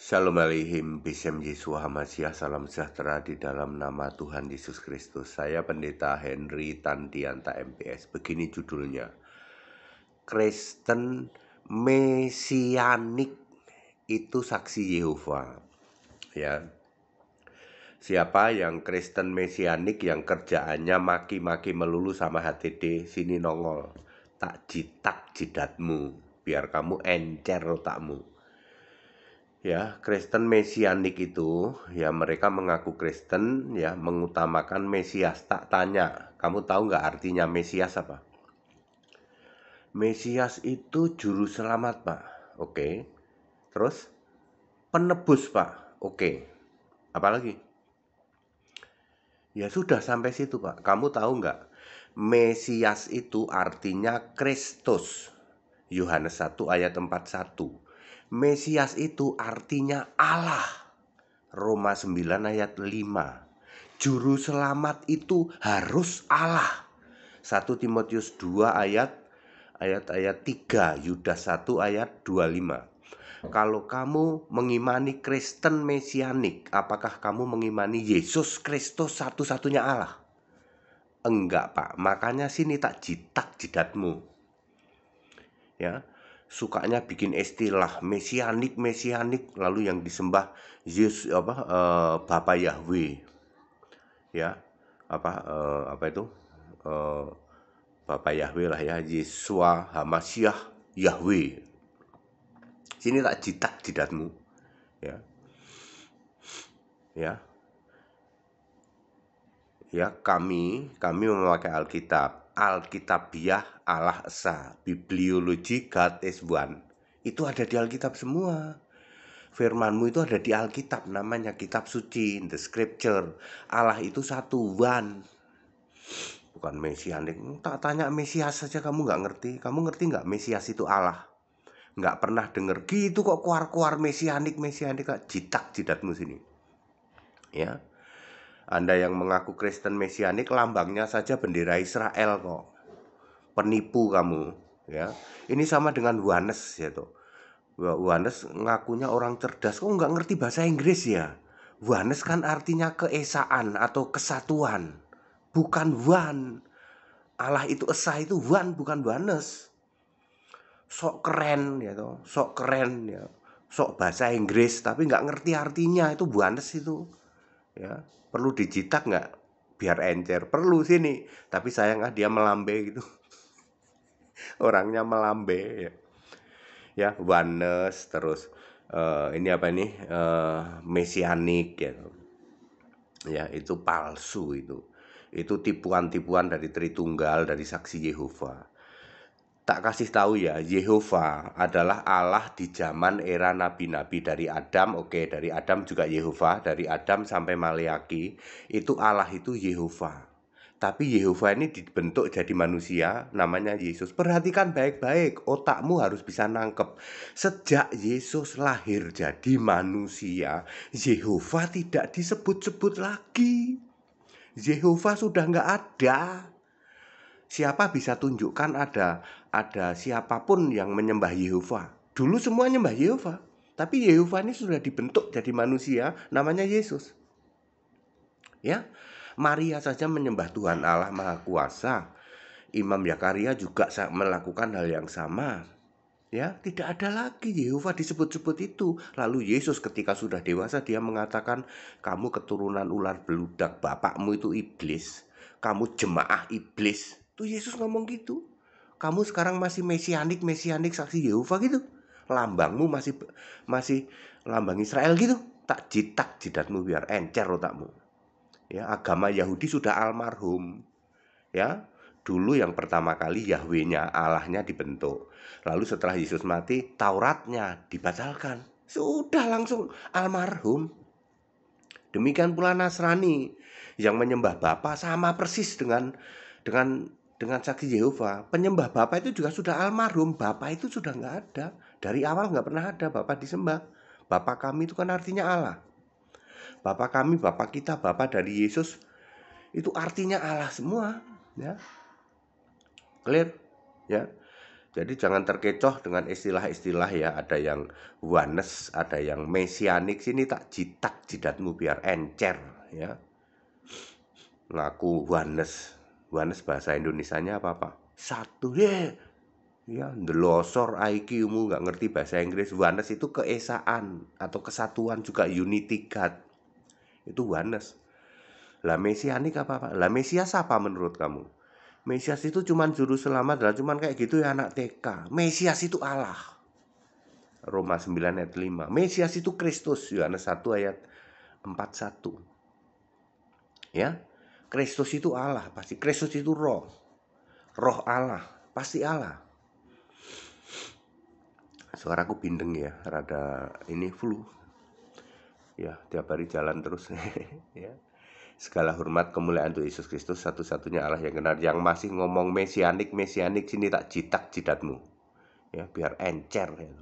Shalom Alihim, Bishem Yesua salam sejahtera di dalam nama Tuhan Yesus Kristus. Saya Pendeta Henry Tandianta MPS, begini judulnya. Kristen Mesianik itu saksi Yehova. Ya. Siapa yang Kristen Mesianik yang kerjaannya maki-maki melulu sama HTD, sini nongol. Tak jitak jidatmu, biar kamu encer otakmu ya Kristen mesianik itu ya mereka mengaku Kristen ya mengutamakan Mesias tak tanya kamu tahu nggak artinya Mesias apa Mesias itu juru selamat pak oke terus penebus pak oke apalagi ya sudah sampai situ pak kamu tahu nggak Mesias itu artinya Kristus Yohanes 1 ayat 41 Mesias itu artinya Allah. Roma 9 ayat 5. Juru selamat itu harus Allah. 1 Timotius 2 ayat ayat-ayat 3, Yudas 1 ayat 25. Kalau kamu mengimani Kristen mesianik, apakah kamu mengimani Yesus Kristus satu-satunya Allah? Enggak, Pak. Makanya sini tak jitak jidatmu. Ya sukanya bikin istilah mesianik mesianik lalu yang disembah Zeus apa uh, eh, Bapak Yahweh ya apa uh, apa itu uh, eh, Bapak Yahweh lah ya Yesua Hamasyah Yahweh sini tak jitak jidatmu ya ya ya kami kami memakai Alkitab Alkitabiah Allah Esa, Bibliologi God is One. Itu ada di Alkitab semua. Firmanmu itu ada di Alkitab, namanya kitab suci, the scripture. Allah itu satu, one. Bukan mesianik. Hmm, tak tanya Mesias saja kamu gak ngerti. Kamu ngerti gak Mesias itu Allah? Nggak pernah denger gitu kok kuar-kuar mesianik mesianik kak jitak jidatmu sini. Ya, anda yang mengaku Kristen Mesianik lambangnya saja bendera Israel kok. Penipu kamu, ya. Ini sama dengan Yohanes ya, tuh. Yohanes ngakunya orang cerdas, kok nggak ngerti bahasa Inggris ya? Yohanes kan artinya keesaan atau kesatuan, bukan one. Allah itu esa itu one bukan Yohanes. Sok keren ya tuh sok keren ya. Sok bahasa Inggris tapi nggak ngerti artinya itu Yohanes itu ya perlu dicetak nggak biar encer perlu sini tapi sayang ah dia melambe gitu orangnya melambe ya ya oneness terus uh, ini apa nih uh, eh, mesianik ya ya itu palsu itu itu tipuan-tipuan dari Tritunggal dari saksi Yehova tak kasih tahu ya, Yehova adalah Allah di zaman era nabi-nabi dari Adam, oke, okay, dari Adam juga Yehova, dari Adam sampai Maleaki, itu Allah itu Yehova. Tapi Yehova ini dibentuk jadi manusia, namanya Yesus. Perhatikan baik-baik, otakmu harus bisa nangkep. Sejak Yesus lahir jadi manusia, Yehova tidak disebut-sebut lagi. Yehova sudah nggak ada siapa bisa tunjukkan ada ada siapapun yang menyembah Yehova. Dulu semua menyembah Yehova, tapi Yehova ini sudah dibentuk jadi manusia, namanya Yesus. Ya, Maria saja menyembah Tuhan Allah Maha Kuasa. Imam Yakaria juga melakukan hal yang sama. Ya, tidak ada lagi Yehova disebut-sebut itu. Lalu Yesus ketika sudah dewasa dia mengatakan, "Kamu keturunan ular beludak, bapakmu itu iblis, kamu jemaah iblis." Tuh Yesus ngomong gitu. Kamu sekarang masih mesianik, mesianik saksi Yehova gitu. Lambangmu masih masih lambang Israel gitu. Tak jitak jidatmu biar encer otakmu. Ya, agama Yahudi sudah almarhum. Ya, dulu yang pertama kali Yahwehnya Allahnya dibentuk. Lalu setelah Yesus mati, Tauratnya dibatalkan. Sudah langsung almarhum. Demikian pula Nasrani yang menyembah Bapa sama persis dengan dengan dengan saksi Yehova, penyembah Bapak itu juga sudah almarhum. Bapak itu sudah nggak ada. Dari awal nggak pernah ada Bapak disembah. Bapak kami itu kan artinya Allah. Bapak kami, Bapak kita, Bapak dari Yesus itu artinya Allah semua, ya. Clear? Ya. Jadi jangan terkecoh dengan istilah-istilah ya, ada yang wanes, ada yang mesianik. Sini tak jitak jidatmu biar encer, ya. Ngaku wanes. Yohanes bahasa Indonesianya apa Pak? Satu ya. Ya, delosor IQ-mu nggak ngerti bahasa Inggris. Yohanes itu keesaan atau kesatuan juga unity God. Itu Yohanes. Lah mesianik apa Pak? Lah Mesias apa menurut kamu? Mesias itu cuman juru selamat lah cuman kayak gitu ya anak TK. Mesias itu Allah. Roma 9 ayat 5. Mesias itu Kristus Yohanes 1 ayat 41. Ya, Kristus itu Allah pasti. Kristus itu roh. Roh Allah, pasti Allah. Suaraku bindeng ya, rada ini flu. Ya, tiap hari jalan terus ya. Segala hormat kemuliaan untuk Yesus Kristus satu-satunya Allah yang benar yang masih ngomong mesianik mesianik sini tak citak jidatmu. Ya, biar encer ya.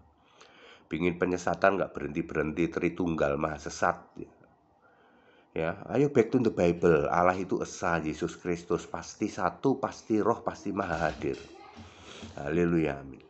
Bingin penyesatan nggak berhenti berhenti Tritunggal mah sesat ya Ya, ayo back to the Bible. Allah itu esa Yesus Kristus, pasti satu, pasti roh, pasti maha hadir. Haleluya. Amin.